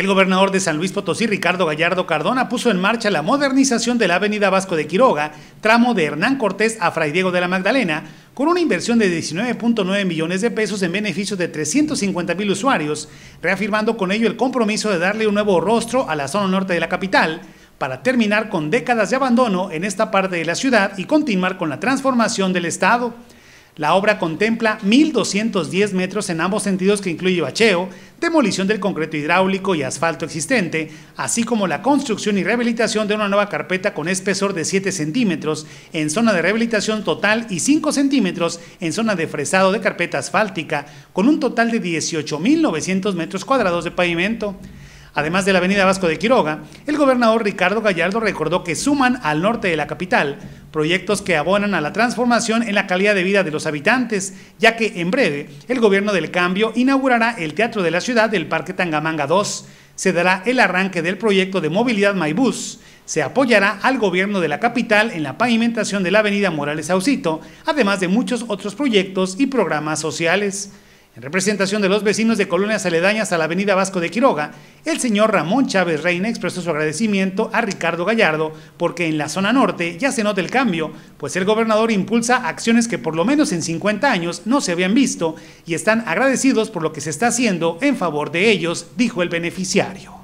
El gobernador de San Luis Potosí, Ricardo Gallardo Cardona, puso en marcha la modernización de la avenida Vasco de Quiroga, tramo de Hernán Cortés a Fray Diego de la Magdalena, con una inversión de 19.9 millones de pesos en beneficio de 350 mil usuarios, reafirmando con ello el compromiso de darle un nuevo rostro a la zona norte de la capital, para terminar con décadas de abandono en esta parte de la ciudad y continuar con la transformación del Estado. La obra contempla 1.210 metros en ambos sentidos que incluye bacheo, demolición del concreto hidráulico y asfalto existente, así como la construcción y rehabilitación de una nueva carpeta con espesor de 7 centímetros en zona de rehabilitación total y 5 centímetros en zona de fresado de carpeta asfáltica, con un total de 18.900 metros cuadrados de pavimento. Además de la avenida Vasco de Quiroga, el gobernador Ricardo Gallardo recordó que suman al norte de la capital proyectos que abonan a la transformación en la calidad de vida de los habitantes, ya que en breve el gobierno del cambio inaugurará el Teatro de la Ciudad del Parque Tangamanga 2. Se dará el arranque del proyecto de movilidad Maibús. Se apoyará al gobierno de la capital en la pavimentación de la avenida Morales Ausito, además de muchos otros proyectos y programas sociales en representación de los vecinos de colonias aledañas a la avenida Vasco de Quiroga, el señor Ramón Chávez Reina expresó su agradecimiento a Ricardo Gallardo porque en la zona norte ya se nota el cambio, pues el gobernador impulsa acciones que por lo menos en 50 años no se habían visto y están agradecidos por lo que se está haciendo en favor de ellos, dijo el beneficiario.